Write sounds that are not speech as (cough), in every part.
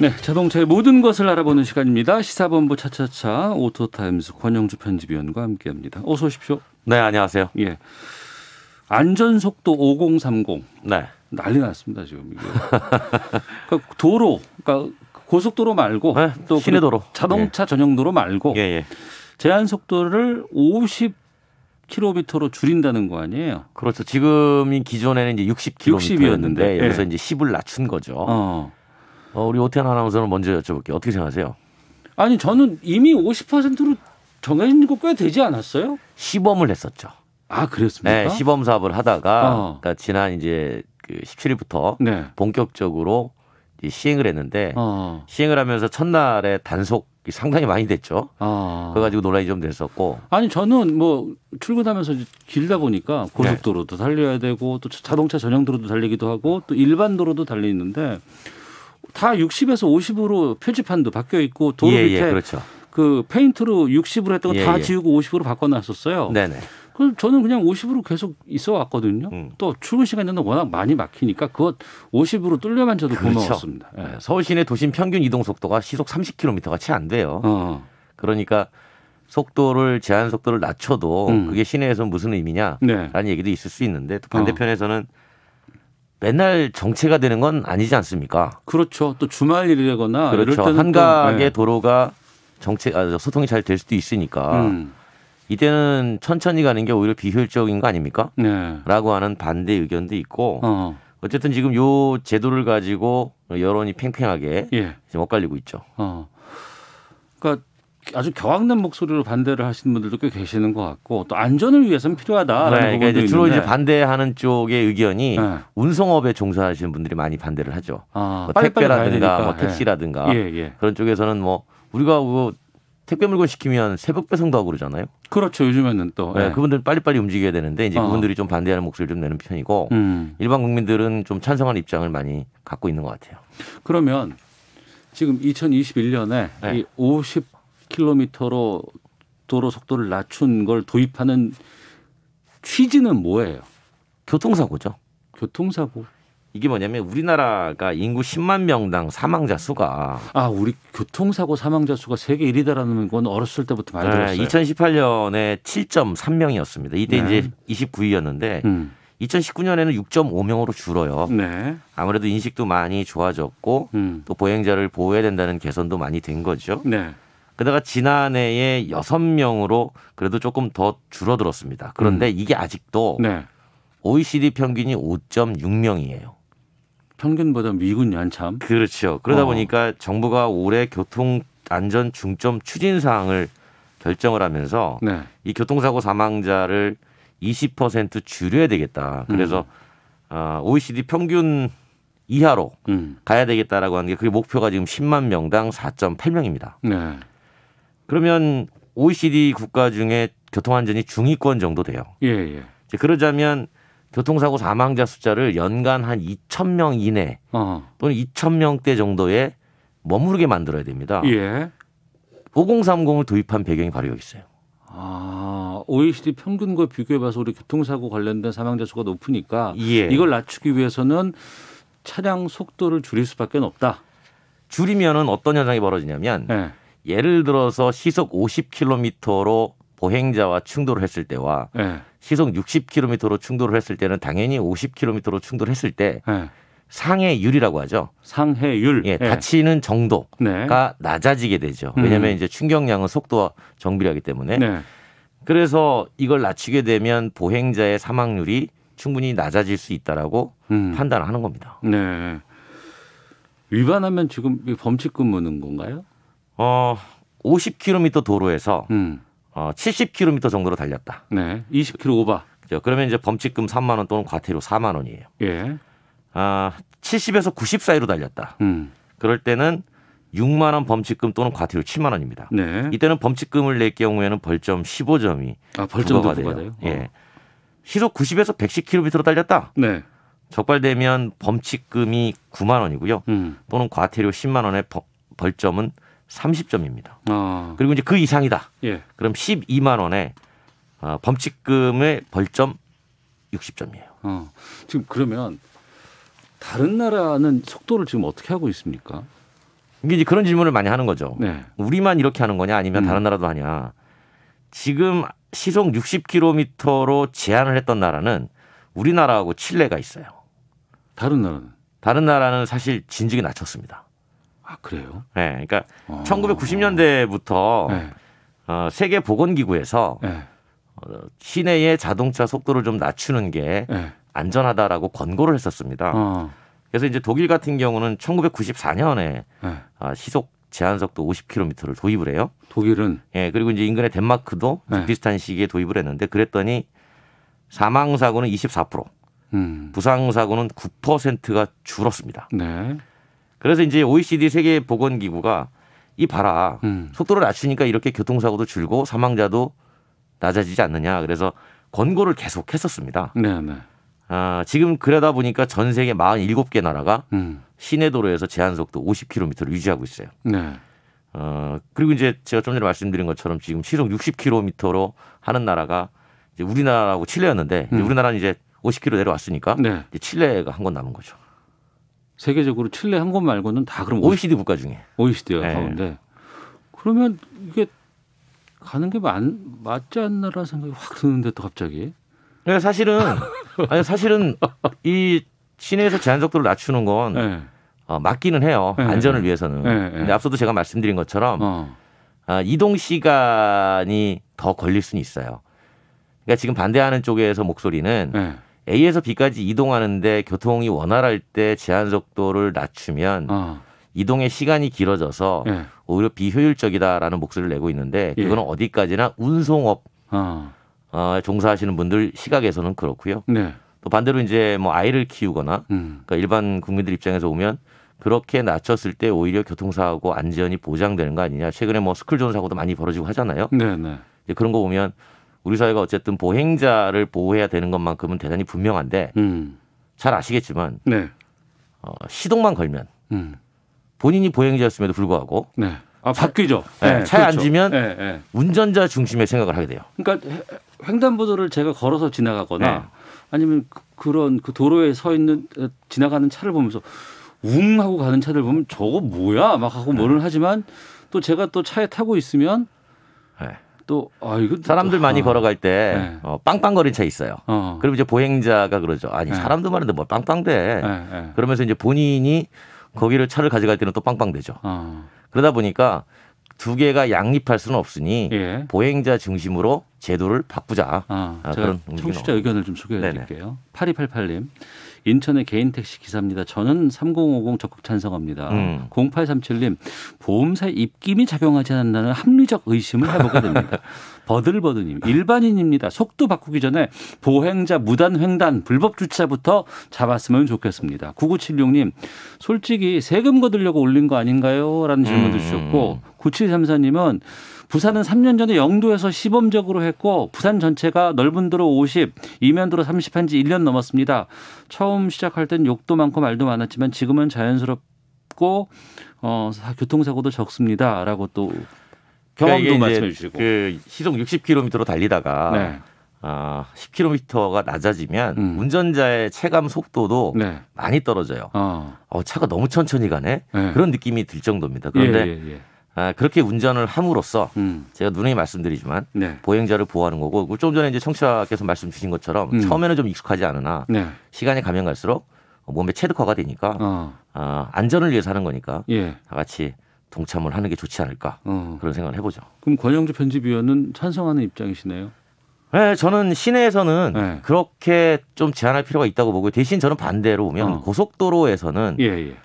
네, 자동차의 모든 것을 알아보는 시간입니다. 시사본부 차차차 오토타임스 권영주 편집위원과 함께합니다. 어서 오십시오. 네, 안녕하세요. 예, 안전속도 5030. 네. 난리 났습니다 지금 이게. (laughs) 그러니까 도로, 그러니까 고속도로 말고 네, 또 시내도로, 자동차 예. 전용도로 말고 예, 예. 제한 속도를 50 킬로미터로 줄인다는 거 아니에요? 그렇죠. 지금이 기존에는 이제 60 킬로미터였는데 여기서 예. 이제 10을 낮춘 거죠. 어. 어, 우리 오태현 아나운서는 먼저 여쭤볼게요. 어떻게 생각하세요? 아니 저는 이미 50%로 정해진 거 꽤 되지 않았어요? 시범을 했었죠. 아 그랬습니까? 네, 시범 사업을 하다가 어. 그러니까 지난 이제 그 17일부터 네. 본격적으로 시행을 했는데 어. 시행을 하면서 첫날에 단속이 상당히 많이 됐죠. 어. 그래가지고 논란이 좀 됐었고. 아니 저는 뭐 출근하면서 길다 보니까 고속도로도 네. 달려야 되고 또 자동차 전용 도로도 달리기도 하고 또 일반 도로도 달리는데 다 60에서 50으로 표지판도 바뀌어 있고 도로 예, 예 밑에 예, 그렇죠. 그 페인트로 60으로 했던 거다 예, 예, 지우고 50으로 바꿔놨었어요. 네네. 그럼 저는 그냥 50으로 계속 있어 왔거든요. 음. 또 출근 시간에는 워낙 많이 막히니까 그것 50으로 뚫려만 저도 그렇죠. 고마웠습니다. 예. 네. 서울 시내 도심 평균 이동 속도가 시속 30km가 채 안 돼요. 어. 그러니까 속도를 제한 속도를 낮춰도 음. 그게 시내에서 무슨 의미냐라는 네. 얘기도 있을 수 있는데 또 어. 반대편에서는 어. 맨날 정체가 되는 건 아니지 않습니까? 그렇죠. 또 주말이라거나 그렇죠. 한강하게 네. 도로가 정체 아, 소통이 잘 될 수도 있으니까 음. 이때는 천천히 가는 게 오히려 비효율적인 거 아닙니까? 네. 라고 하는 반대 의견도 있고 어. 어쨌든 지금 요 제도를 가지고 여론이 팽팽하게 예. 지금 엇갈리고 있죠. 어. 그러니까 아주 격앙된 목소리로 반대를 하시는 분들도 꽤 계시는 것 같고 또 안전을 위해서는 필요하다라는 네, 그러니까 이제 주로 있는데. 이제 반대하는 쪽의 의견이 네. 운송업에 종사하시는 분들이 많이 반대를 하죠. 아, 뭐 택배라든가 뭐 택시라든가 예. 예, 예. 그런 쪽에서는 뭐 우리가 그 택배 물건 시키면 새벽 배송도 하고 그러잖아요. 그렇죠. 요즘에는 또 네, 예. 그분들 빨리빨리 움직여야 되는데 이제 어. 그분들이 좀 반대하는 목소리를 좀 내는 편이고 음. 일반 국민들은 좀 찬성하는 입장을 많이 갖고 있는 것 같아요. 그러면 지금 2021년에 이50 150km로 도로 속도를 낮춘 걸 도입하는 취지는 뭐예요? 교통사고죠. 교통사고. 이게 뭐냐면 우리나라가 인구 10만 명당 사망자 수가 아 우리 교통사고 사망자 수가 세계 1위다라는 건 어렸을 때부터 많이 네, 들었어요. 네, 2018년에 7.3명이었습니다. 이때 네. 이제 29위였는데 음. 2019년에는 6.5명으로 줄어요. 네. 아무래도 인식도 많이 좋아졌고 음. 또 보행자를 보호해야 된다는 개선도 많이 된 거죠. 네. 게다가 지난해에 여섯 명으로 그래도 조금 더 줄어들었습니다. 그런데 음. 이게 아직도 네. OECD 평균이 5.6명이에요. 평균보다 미군이 참 그렇죠. 그러다 어. 보니까 정부가 올해 교통 안전 중점 추진 사항을 결정을 하면서 네. 이 교통사고 사망자를 20% 줄여야 되겠다. 그래서 음. 어, OECD 평균 이하로 음. 가야 되겠다라고 하는 게 그게 목표가 지금 10만 명당 4.8명입니다. 네. 그러면 OECD 국가 중에 교통안전이 중위권 정도 돼요. 예, 예. 이제 그러자면 교통사고 사망자 숫자를 연간 한 2천 명 이내 어. 또는 2천 명대 정도에 머무르게 만들어야 됩니다. 예. 5030을 도입한 배경이 바로 여기 있어요. 아, OECD 평균과 비교해봐서 우리 교통사고 관련된 사망자 수가 높으니까 예. 이걸 낮추기 위해서는 차량 속도를 줄일 수밖에 없다. 줄이면은 어떤 현상이 벌어지냐면 예. 예를 들어서 시속 50km로 보행자와 충돌을 했을 때와 네. 시속 60km로 충돌을 했을 때는 당연히 50km로 충돌했을 때 네. 상해율이라고 하죠. 상해율. 예, 예. 다치는 정도가 네. 낮아지게 되죠. 왜냐하면 음. 이제 충격량은 속도와 정비례하기 때문에. 네. 그래서 이걸 낮추게 되면 보행자의 사망률이 충분히 낮아질 수 있다라고 음. 판단하는 겁니다. 네. 위반하면 지금 범칙금 무는 건가요? 어 50km 도로에서 음. 어 70km 정도로 달렸다. 네, 20km 오바. 그렇죠. 그러면 이제 범칙금 3만 원 또는 과태료 4만 원이에요. 예. 아 70에서 90 사이로 달렸다. 음. 그럴 때는 6만 원 범칙금 또는 과태료 7만 원입니다. 네. 이때는 범칙금을 낼 경우에는 벌점 15점이 아, 벌점도 부과가 돼요. 돼요? 예. 어. 시속 90에서 110km로 달렸다. 네. 적발되면 범칙금이 9만 원이고요. 음. 또는 과태료 10만 원의 벌점은 30점입니다. 아. 그리고 이제 그 이상이다. 예. 그럼 12만 원에 어, 범칙금의 벌점 60점이에요. 어. 지금 그러면 다른 나라는 속도를 지금 어떻게 하고 있습니까? 이게 이제 그런 질문을 많이 하는 거죠. 네. 우리만 이렇게 하는 거냐 아니면 음. 다른 나라도 하냐. 지금 시속 60km로 제한을 했던 나라는 우리나라하고 칠레가 있어요. 다른 나라는? 다른 나라는 사실 진즉에 낮췄습니다. 아 그래요? 네, 그러니까 어. 아. 1990년대부터 네. 어, 세계 보건기구에서 네. 어, 시내의 자동차 속도를 좀 낮추는 게 네. 안전하다라고 권고를 했었습니다. 어. 그래서 이제 독일 같은 경우는 1994년에 어, 아, 시속 제한 속도 50km를 도입을 해요. 독일은 예 그리고 이제 인근의 덴마크도 네. 비슷한 시기에 도입을 했는데 그랬더니 사망 사고는 24%, 음. 부상 사고는 9%가 줄었습니다. 네. 그래서 이제 OECD 세계 보건 기구가 이 봐라. 음. 속도를 낮추니까 이렇게 교통사고도 줄고 사망자도 낮아지지 않느냐. 그래서 권고를 계속 했었습니다. 네, 네. 아, 지금 그러다 보니까 전 세계 47개 나라가 음. 시내 도로에서 제한 속도 50km를 유지하고 있어요. 네. 어, 그리고 이제 제가 좀 전에 말씀드린 것처럼 지금 시속 60km로 하는 나라가 이제 우리나라하고 칠레였는데 음. 이제 우리나라는 이제 50km 내려왔으니까 네. 이제 칠레가 한 건 남은 거죠. 세계적으로 칠레 한 곳 말고는 다 그럼 OECD 국가 중에 OECD요 네. 가운데 그러면 이게 가는 게 맞, 맞지 않나라는 생각이 확 드는데 또 갑자기. 네, 사실은 (laughs) 아니 사실은 이 시내에서 제한 속도를 낮추는 건 네. 어, 맞기는 해요 네. 안전을 위해서는. 네. 근데 앞서도 제가 말씀드린 것처럼 어. 아, 이동 시간이 더 걸릴 수는 있어요. 그러니까 지금 반대하는 쪽에서 목소리는. 네. A에서 B까지 이동하는데 교통이 원활할 때 제한 속도를 낮추면 어. 이동의 시간이 길어져서 예. 오히려 비효율적이다라는 목소리를 내고 있는데 그거는 예. 어디까지나 운송업 어. 어, 종사하시는 분들 시각에서는 그렇고요. 네. 또 반대로 이제 뭐 아이를 키우거나 음. 그러니까 일반 국민들 입장에서 보면 그렇게 낮췄을 때 오히려 교통사고 안전이 보장되는 거 아니냐. 최근에 뭐 스쿨존 사고도 많이 벌어지고 하잖아요. 네, 네. 이제 그런 거 보면 우리 사회가 어쨌든 보행자를 보호해야 되는 것만큼은 대단히 분명한데 음. 잘 아시겠지만 네. 어, 시동만 걸면 음. 본인이 보행자였음에도 불구하고 네. 아, 바뀌죠. 네, 네, 차에 그렇죠. 앉으면 네, 네. 운전자 중심의 생각을 하게 돼요. 그러니까 횡단보도를 제가 걸어서 지나가거나 네. 아니면 그, 그런 그 도로에 서 있는 어, 지나가는 차를 보면서 웅 하고 가는 차들 보면 저거 뭐야 막 하고 네. 뭐는 하지만 또 제가 또 차에 타고 있으면 또 아, 사람들 또, 많이 아. 걸어갈 때 네. 어, 빵빵거린 차 있어요. 어. 어. 그럼 이제 보행자가 그러죠. 아니 네. 사람도 많은데 뭘 뭐 빵빵대. 네, 네. 그러면서 이제 본인이 거기를 차를 가져갈 때는 또 빵빵대죠. 어. 그러다 보니까 두 개가 양립할 수는 없으니 예. 보행자 중심으로 제도를 바꾸자. 어. 아, 그런 청취자 의견을 좀 소개해 드릴게요. 8288님. 인천의 개인 택시 기사입니다. 저는 3050 적극 찬성합니다. 음. 0837님 보험사 입김이 작용하지 않는다는 합리적 의심을 해보게 됩니다. (laughs) 버들버드님 일반인입니다. 속도 바꾸기 전에 보행자 무단 횡단 불법 주차부터 잡았으면 좋겠습니다. 9976님 솔직히 세금 거들려고 올린 거 아닌가요? 라는 질문도 음. 주셨고 9734님은 부산은 3년 전에 영도에서 시범적으로 했고 부산 전체가 넓은 도로 50, 이면도로 30 한 지 1년 넘었습니다. 처음 시작할 땐 욕도 많고 말도 많았지만 지금은 자연스럽고 어, 교통사고도 적습니다라고 또 그러니까 경험도 그러니까 말씀해 주시고 그 시속 60km로 달리다가 네. 아, 10km가 낮아지면 음. 운전자의 체감 속도도 네. 많이 떨어져요. 어. 어. 차가 너무 천천히 가네 네. 그런 느낌이 들 정도입니다. 그런데 예, 예, 예. 아, 그렇게 운전을 함으로써 음. 제가 누누이 말씀드리지만 네. 보행자를 보호하는 거고 조금 전에 이제 청취자께서 말씀 주신 것처럼 음. 처음에는 좀 익숙하지 않으나 네. 시간이 가면 갈수록 몸에 체득화가 되니까 어. 아, 안전을 위해서 하는 거니까 예. 다 같이 동참을 하는 게 좋지 않을까 어. 그런 생각을 해보죠. 그럼 권영주 편집위원은 찬성하는 입장이시네요. 네, 저는 시내에서는 네. 그렇게 좀 제한할 필요가 있다고 보고 대신 저는 반대로 보면 어. 고속도로에서는 예, 예.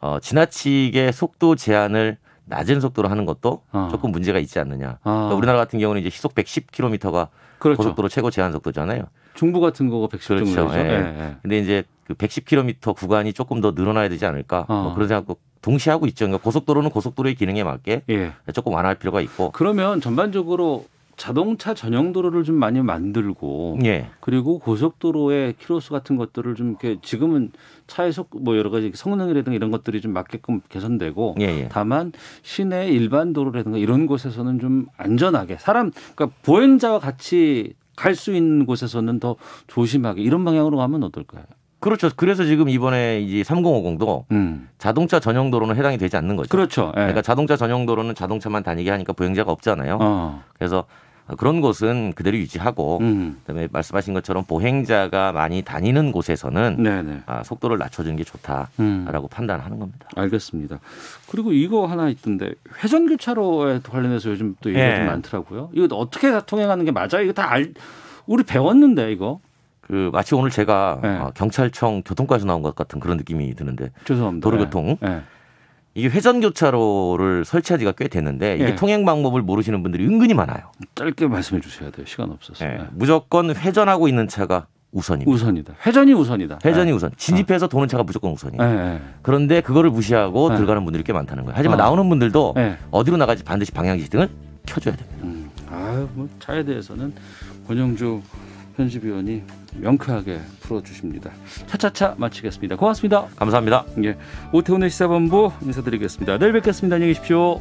어, 지나치게 속도 제한을 낮은 속도로 하는 것도 어. 조금 문제가 있지 않느냐. 아. 그러니까 우리나라 같은 경우는 이제 시속 110km가 그렇죠. 고속도로 최고 제한 속도잖아요. 중부 같은 거가 110 그렇죠. 정도죠. 그렇죠. 예. 예. 근데 이제 그 110km 구간이 조금 더 늘어나야 되지 않을까? 어. 뭐 그런 생각도 동시 하고 있죠. 그러니까 고속도로는 고속도로의 기능에 맞게 예. 조금 완화할 필요가 있고. 그러면 전반적으로 자동차 전용 도로를 좀 많이 만들고 예. 그리고 고속도로의 키로수 같은 것들을 좀 이렇게 지금은 차에속뭐 여러 가지 성능이라든가 이런 것들이 좀 맞게끔 개선되고 예예. 예. 다만 시내 일반 도로라든가 이런 곳에서는 좀 안전하게 사람 그러니까 보행자와 같이 갈 수 있는 곳에서는 더 조심하게 이런 방향으로 가면 어떨까요? 그렇죠. 그래서 지금 이번에 이제 3050도 음. 자동차 전용 도로는 해당이 되지 않는 거죠. 그렇죠. 예. 그러니까 자동차 전용 도로는 자동차만 다니게 하니까 보행자가 없잖아요. 어. 그래서 그런 곳은 그대로 유지하고 음. 그다음에 말씀하신 것처럼 보행자가 많이 다니는 곳에서는 네네. 네. 아, 속도를 낮춰주는 게 좋다라고 음. 판단하는 겁니다. 알겠습니다. 그리고 이거 하나 있던데 회전 교차로에 관련해서 요즘 또 얘기가 예. 좀 많더라고요. 이거 어떻게 통행하는 게 맞아요? 이거 다 알, 우리 배웠는데 이거. 그 마치 오늘 제가 네. 경찰청 교통과에서 나온 것 같은 그런 느낌이 드는데 죄송합니다. 도로교통 네. 네. 이게 회전 교차로를 설치하 지가 꽤 됐는데 이게 통행 방법을 모르시는 분들이 은근히 많아요. 짧게 말씀해 주셔야 돼요. 시간 없어서. 무조건 회전하고 있는 차가 우선입니다. 우선이다. 회전이 우선이다. 회전이 우선. 진입해서 아. 도는 차가 무조건 우선이에요. 그런데 그거를 무시하고 들어가는 분들이 꽤 많다는 거예요. 하지만 어. 나오는 분들도 어디로 나가지 반드시 방향지등을 시 켜줘야 됩니다. 음. 아뭐 차에 대해서는 권영주 편집위원이 명쾌하게 풀어주십니다. 차차차 마치겠습니다. 고맙습니다. 감사합니다. 예, 오태훈의 시사본부 인사드리겠습니다. 내일 뵙겠습니다. 안녕히 계십시오.